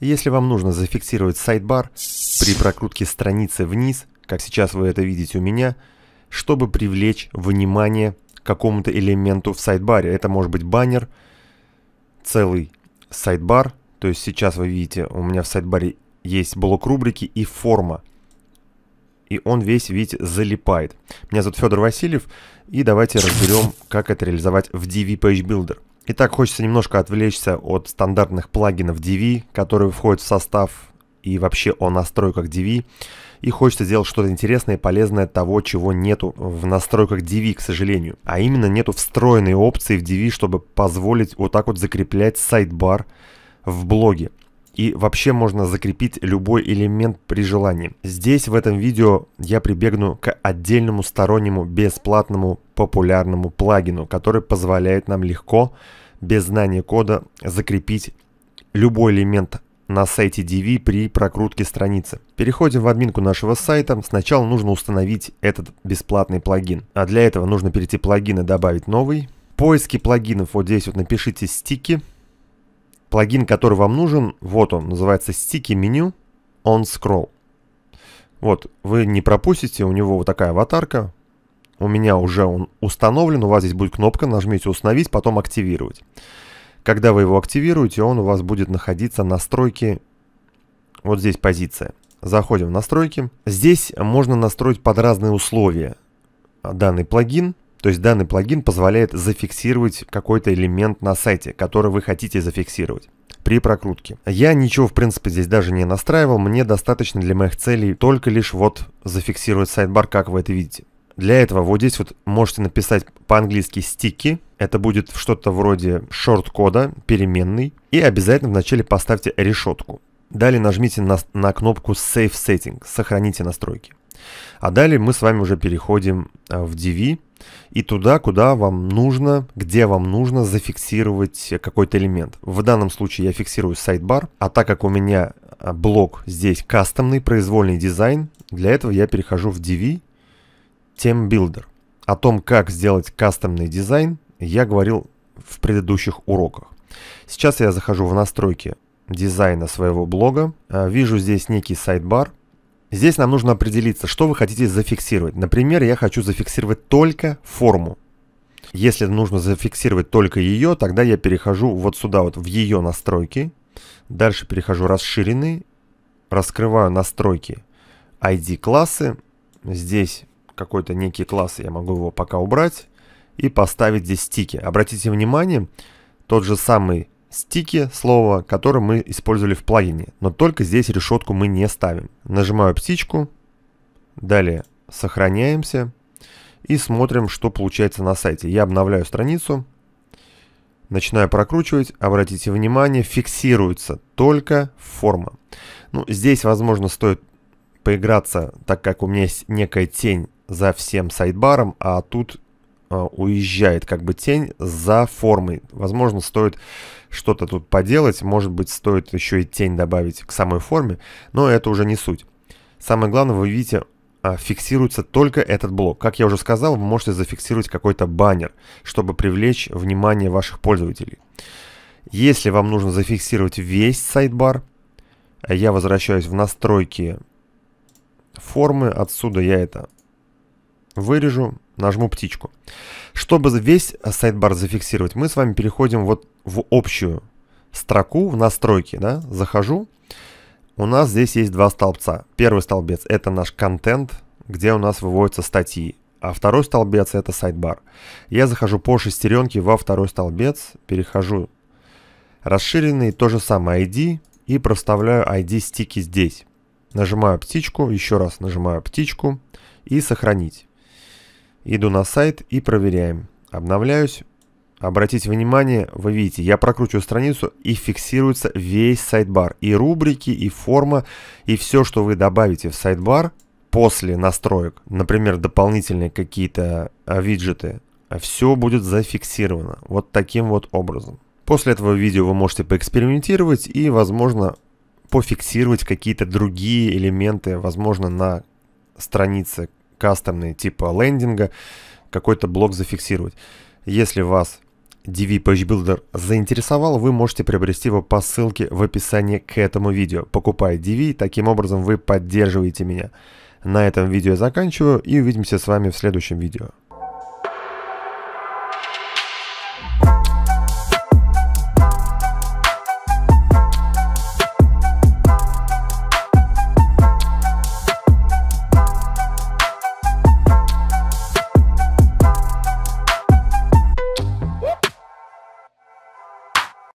Если вам нужно зафиксировать сайдбар при прокрутке страницы вниз, как сейчас вы это видите у меня, чтобы привлечь внимание к какому-то элементу в сайдбаре. Это может быть баннер, целый сайдбар. То есть сейчас вы видите, у меня в сайдбаре есть блок рубрики и форма. И он весь, видите, залипает. Меня зовут Федор Васильев, и давайте разберем, как это реализовать в DV Page Builder. Итак, хочется немножко отвлечься от стандартных плагинов DV, которые входят в состав и вообще о настройках DV. И хочется сделать что-то интересное и полезное того, чего нету в настройках DV, к сожалению. А именно нету встроенной опции в DV, чтобы позволить вот так вот закреплять сайт-бар в блоге и вообще можно закрепить любой элемент при желании. Здесь в этом видео я прибегну к отдельному стороннему бесплатному популярному плагину, который позволяет нам легко, без знания кода, закрепить любой элемент на сайте DV при прокрутке страницы. Переходим в админку нашего сайта. Сначала нужно установить этот бесплатный плагин. А для этого нужно перейти в плагины, добавить новый. В поиске плагинов вот здесь вот напишите стики. Плагин, который вам нужен, вот он, называется Sticky Menu on Scroll. Вот, вы не пропустите, у него вот такая аватарка. У меня уже он установлен, у вас здесь будет кнопка, нажмите «Установить», потом «Активировать». Когда вы его активируете, он у вас будет находиться настройки, вот здесь позиция. Заходим в настройки. Здесь можно настроить под разные условия данный плагин – то есть данный плагин позволяет зафиксировать какой-то элемент на сайте, который вы хотите зафиксировать при прокрутке. Я ничего в принципе здесь даже не настраивал, мне достаточно для моих целей только лишь вот зафиксировать сайдбар, как вы это видите. Для этого вот здесь вот можете написать по-английски стики, это будет что-то вроде шорт-кода, переменный, и обязательно вначале поставьте решетку. Далее нажмите на, на кнопку Save Setting, сохраните настройки. А далее мы с вами уже переходим а, в DV, и туда, куда вам нужно, где вам нужно зафиксировать какой-то элемент. В данном случае я фиксирую сайдбар, а так как у меня а, блок здесь кастомный, произвольный дизайн, для этого я перехожу в DV Theme Builder. О том, как сделать кастомный дизайн, я говорил в предыдущих уроках. Сейчас я захожу в настройки дизайна своего блога, а, вижу здесь некий сайдбар, Здесь нам нужно определиться, что вы хотите зафиксировать. Например, я хочу зафиксировать только форму. Если нужно зафиксировать только ее, тогда я перехожу вот сюда, вот в ее настройки. Дальше перехожу расширенные, раскрываю настройки ID классы. Здесь какой-то некий класс, я могу его пока убрать и поставить здесь стики. Обратите внимание, тот же самый Стики – слово, которое мы использовали в плагине, но только здесь решетку мы не ставим. Нажимаю птичку, далее сохраняемся и смотрим, что получается на сайте. Я обновляю страницу, начинаю прокручивать, обратите внимание, фиксируется только форма. Ну, здесь, возможно, стоит поиграться, так как у меня есть некая тень за всем сайдбаром, а тут Э, уезжает как бы тень за формой. Возможно, стоит что-то тут поделать, может быть, стоит еще и тень добавить к самой форме, но это уже не суть. Самое главное, вы видите, а, фиксируется только этот блок. Как я уже сказал, вы можете зафиксировать какой-то баннер, чтобы привлечь внимание ваших пользователей. Если вам нужно зафиксировать весь сайдбар, я возвращаюсь в настройки формы, отсюда я это вырежу, нажму птичку. Чтобы весь сайт-бар зафиксировать, мы с вами переходим вот в общую строку, в настройки, да, захожу. У нас здесь есть два столбца. Первый столбец – это наш контент, где у нас выводятся статьи. А второй столбец – это сайт-бар. Я захожу по шестеренке во второй столбец, перехожу расширенный, то же самое ID и проставляю ID стики здесь. Нажимаю птичку, еще раз нажимаю птичку и сохранить. Иду на сайт и проверяем. Обновляюсь. Обратите внимание, вы видите, я прокручиваю страницу и фиксируется весь сайт-бар. И рубрики, и форма, и все, что вы добавите в сайт-бар после настроек, например, дополнительные какие-то а, виджеты, все будет зафиксировано вот таким вот образом. После этого видео вы можете поэкспериментировать и, возможно, пофиксировать какие-то другие элементы, возможно, на странице кастомные типа лендинга, какой-то блок зафиксировать. Если вас DV Page Builder заинтересовал, вы можете приобрести его по ссылке в описании к этому видео. Покупая DV, таким образом вы поддерживаете меня. На этом видео я заканчиваю и увидимся с вами в следующем видео.